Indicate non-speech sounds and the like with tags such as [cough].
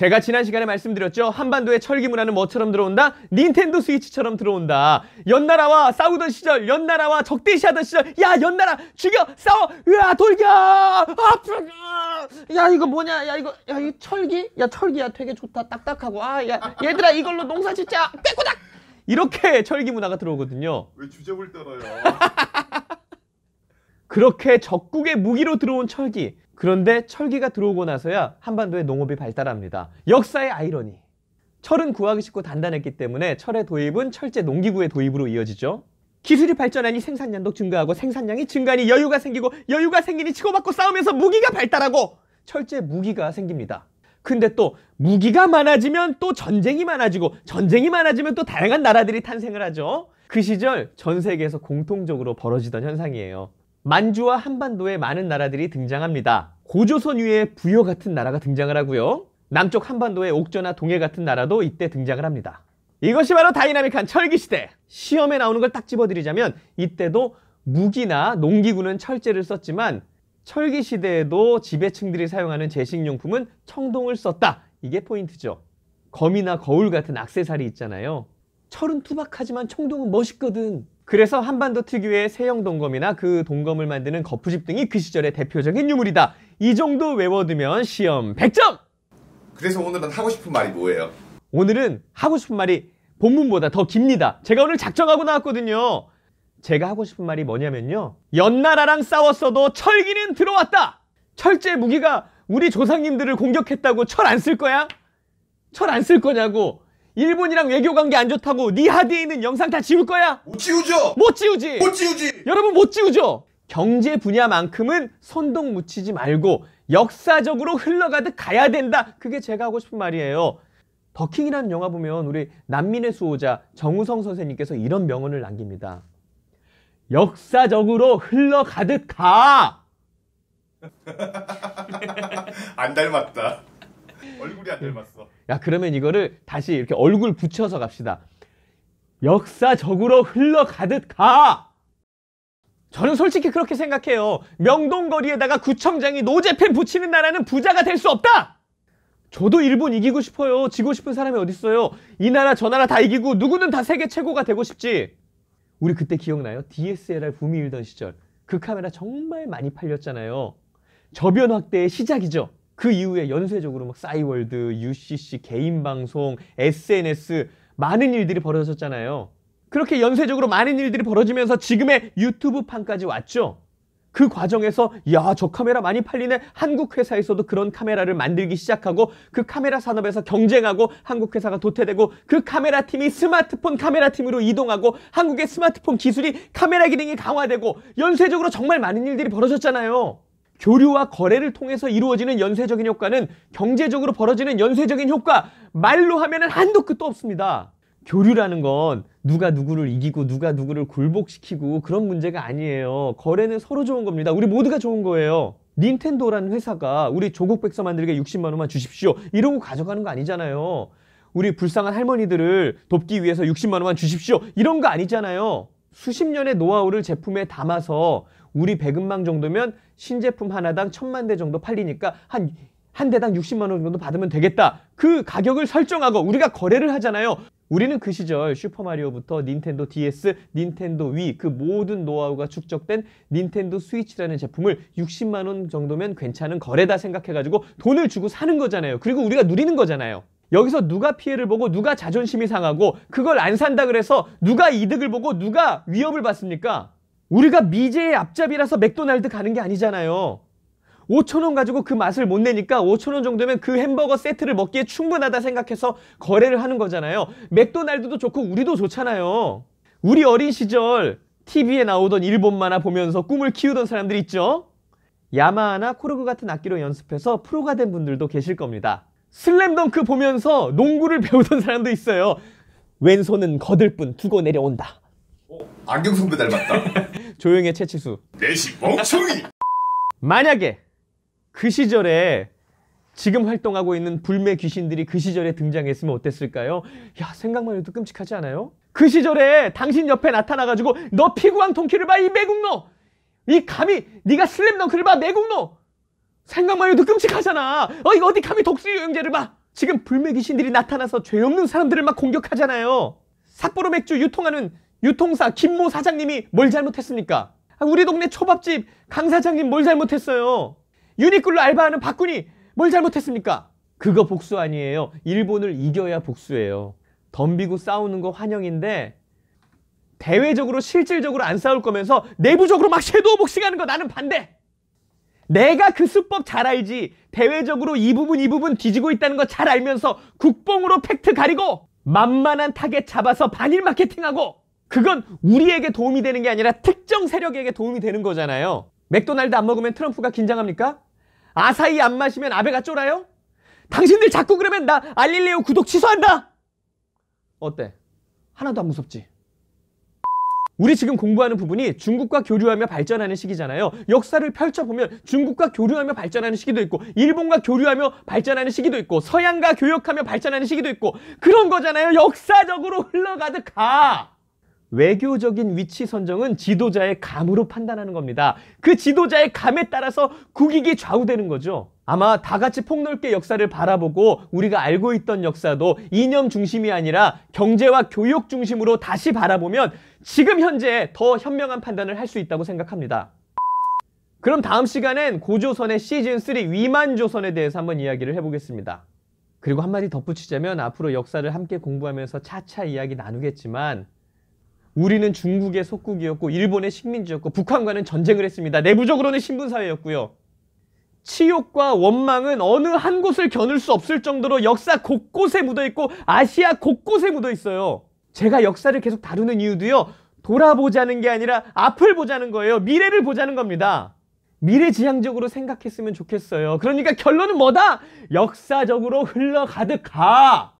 제가 지난 시간에 말씀드렸죠. 한반도의 철기 문화는 뭐처럼 들어온다? 닌텐도 스위치처럼 들어온다. 연나라와 싸우던 시절, 연나라와 적대시하던 시절, 야 연나라 죽여 싸워, 으아 돌겨, 아프야, 야 이거 뭐냐, 야 이거 야이 철기, 야 철기야 되게 좋다, 딱딱하고, 아야 얘들아 이걸로 농사 짓자, 빼고닥. 이렇게 철기 문화가 들어오거든요. 왜 주제 볼 때라요? 그렇게 적국의 무기로 들어온 철기. 그런데 철기가 들어오고 나서야 한반도의 농업이 발달합니다. 역사의 아이러니. 철은 구하기 쉽고 단단했기 때문에 철의 도입은 철제 농기구의 도입으로 이어지죠. 기술이 발전하니 생산량도 증가하고 생산량이 증가하니 여유가 생기고 여유가 생기니 치고받고 싸우면서 무기가 발달하고 철제 무기가 생깁니다. 근데 또 무기가 많아지면 또 전쟁이 많아지고 전쟁이 많아지면 또 다양한 나라들이 탄생을 하죠. 그 시절 전 세계에서 공통적으로 벌어지던 현상이에요. 만주와 한반도에 많은 나라들이 등장합니다. 고조선 위에 부여 같은 나라가 등장을 하고요. 남쪽 한반도에 옥저나 동해 같은 나라도 이때 등장을 합니다. 이것이 바로 다이나믹한 철기시대! 시험에 나오는 걸 딱 집어드리자면 이때도 무기나 농기구는 철제를 썼지만 철기시대에도 지배층들이 사용하는 제식용품은 청동을 썼다. 이게 포인트죠. 검이나 거울 같은 악세사리 있잖아요. 철은 투박하지만 청동은 멋있거든. 그래서 한반도 특유의 세형 동검이나 그 동검을 만드는 거푸집 등이 그 시절의 대표적인 유물이다. 이 정도 외워두면 시험 100점! 그래서 오늘은 하고 싶은 말이 뭐예요? 오늘은 하고 싶은 말이 본문보다 더 깁니다. 제가 오늘 작정하고 나왔거든요. 제가 하고 싶은 말이 뭐냐면요. 연나라랑 싸웠어도 철기는 들어왔다! 철제 무기가 우리 조상님들을 공격했다고 철 안 쓸 거야? 철 안 쓸 거냐고 일본이랑 외교 관계 안 좋다고 니 네 하드에 있는 영상 다 지울 거야? 못 지우죠! 못 지우지! 못 지우지! 여러분 못 지우죠? 경제 분야만큼은 선동 묻히지 말고 역사적으로 흘러가듯 가야 된다. 그게 제가 하고 싶은 말이에요. 더킹이라는 영화 보면 우리 난민의 수호자 정우성 선생님께서 이런 명언을 남깁니다. 역사적으로 흘러가듯 가! [laughs] 안 닮았다. 얼굴이 안 닮았어. 야 그러면 이거를 다시 이렇게 얼굴 붙여서 갑시다. 역사적으로 흘러가듯 가. 저는 솔직히 그렇게 생각해요. 명동거리에다가 구청장이 노제펜 붙이는 나라는 부자가 될 수 없다. 저도 일본 이기고 싶어요. 지고 싶은 사람이 어딨어요. 이 나라 저 나라 다 이기고 누구는 다 세계 최고가 되고 싶지. 우리 그때 기억나요? DSLR 붐이 일던 시절. 그 카메라 정말 많이 팔렸잖아요. 저변 확대의 시작이죠. 그 이후에 연쇄적으로 막 싸이월드, UCC, 개인 방송, SNS 많은 일들이 벌어졌잖아요. 그렇게 연쇄적으로 많은 일들이 벌어지면서 지금의 유튜브 판까지 왔죠. 그 과정에서 야저 카메라 많이 팔리네 한국 회사에서도 그런 카메라를 만들기 시작하고 그 카메라 산업에서 경쟁하고 한국 회사가 도태되고 그 카메라 팀이 스마트폰 카메라 팀으로 이동하고 한국의 스마트폰 기술이 카메라 기능이 강화되고 연쇄적으로 정말 많은 일들이 벌어졌잖아요. 교류와 거래를 통해서 이루어지는 연쇄적인 효과는 경제적으로 벌어지는 연쇄적인 효과 말로 하면은 한도 끝도 없습니다. 교류라는 건 누가 누구를 이기고 누가 누구를 굴복시키고 그런 문제가 아니에요. 거래는 서로 좋은 겁니다. 우리 모두가 좋은 거예요. 닌텐도라는 회사가 우리 조국 백서 만들게 60만 원만 주십시오. 이러고 가져가는 거 아니잖아요. 우리 불쌍한 할머니들을 돕기 위해서 60만 원만 주십시오. 이런 거 아니잖아요. 수십 년의 노하우를 제품에 담아서 우리 100음망 정도면 신제품 하나당 천만 대 정도 팔리니까 한, 한 대당 60만 원 정도 받으면 되겠다. 그 가격을 설정하고 우리가 거래를 하잖아요. 우리는 그 시절 슈퍼마리오부터 닌텐도 DS, 닌텐도 위 그 모든 노하우가 축적된 닌텐도 스위치라는 제품을 60만 원 정도면 괜찮은 거래다 생각해가지고 돈을 주고 사는 거잖아요. 그리고 우리가 누리는 거잖아요. 여기서 누가 피해를 보고 누가 자존심이 상하고 그걸 안 산다 그래서 누가 이득을 보고 누가 위협을 받습니까? 우리가 미제의 앞잡이라서 맥도날드 가는 게 아니잖아요. 5천원 가지고 그 맛을 못 내니까 5천원 정도면 그 햄버거 세트를 먹기에 충분하다 생각해서 거래를 하는 거잖아요. 맥도날드도 좋고 우리도 좋잖아요. 우리 어린 시절 TV에 나오던 일본 만화 보면서 꿈을 키우던 사람들 있죠? 야마하나 코르그 같은 악기로 연습해서 프로가 된 분들도 계실 겁니다. 슬램덩크 보면서 농구를 [laughs] 배우던 사람도 있어요. 왼손은 거들 뿐 두고 내려온다. 어, 안경 선배 닮았다. [laughs] 조용의 채치수. 내시 멍청이. 만약에 그 시절에 지금 활동하고 있는 불매 귀신들이 그 시절에 등장했으면 어땠을까요? 야 생각만 해도 끔찍하지 않아요? 그 시절에 당신 옆에 나타나가지고 너 피구왕 통키를 봐 이 매국노 이 감히 네가 슬램덩크를 봐 매국노 생각만 해도 끔찍하잖아 어 이거 어디 감히 독수리여행제를 봐 지금 불매 귀신들이 나타나서 죄 없는 사람들을 막 공격하잖아요 삿포로 맥주 유통하는 유통사 김모 사장님이 뭘 잘못했습니까? 아, 우리 동네 초밥집 강 사장님 뭘 잘못했어요? 유니클로 알바하는 박군이 뭘 잘못했습니까? 그거 복수 아니에요. 일본을 이겨야 복수예요. 덤비고 싸우는 거 환영인데 대외적으로 실질적으로 안 싸울 거면서 내부적으로 막 섀도우 복싱하는 거 나는 반대! 내가 그 수법 잘 알지 대외적으로 이 부분 이 부분 뒤지고 있다는 거 잘 알면서 국뽕으로 팩트 가리고 만만한 타겟 잡아서 반일 마케팅하고 그건 우리에게 도움이 되는 게 아니라 특정 세력에게 도움이 되는 거잖아요. 맥도날드 안 먹으면 트럼프가 긴장합니까? 아사히 안 마시면 아베가 쫄아요? 당신들 자꾸 그러면 나 알릴레오 구독 취소한다! 어때? 하나도 안 무섭지? 우리 지금 공부하는 부분이 중국과 교류하며 발전하는 시기잖아요. 역사를 펼쳐보면 중국과 교류하며 발전하는 시기도 있고 일본과 교류하며 발전하는 시기도 있고 서양과 교역하며 발전하는 시기도 있고 그런 거잖아요. 역사적으로 흘러가듯 가! 외교적인 위치 선정은 지도자의 감으로 판단하는 겁니다. 그 지도자의 감에 따라서 국익이 좌우되는 거죠. 아마 다 같이 폭넓게 역사를 바라보고 우리가 알고 있던 역사도 이념 중심이 아니라 경제와 교육 중심으로 다시 바라보면 지금 현재 더 현명한 판단을 할 수 있다고 생각합니다. 그럼 다음 시간엔 고조선의 시즌3 위만조선에 대해서 한번 이야기를 해보겠습니다. 그리고 한마디 덧붙이자면 앞으로 역사를 함께 공부하면서 차차 이야기 나누겠지만 우리는 중국의 속국이었고 일본의 식민지였고 북한과는 전쟁을 했습니다. 내부적으로는 신분사회였고요. 치욕과 원망은 어느 한 곳을 겨눌 수 없을 정도로 역사 곳곳에 묻어있고 아시아 곳곳에 묻어있어요. 제가 역사를 계속 다루는 이유도요. 돌아보자는 게 아니라 앞을 보자는 거예요. 미래를 보자는 겁니다. 미래지향적으로 생각했으면 좋겠어요. 그러니까 결론은 뭐다? 역사적으로 흘러가득 가!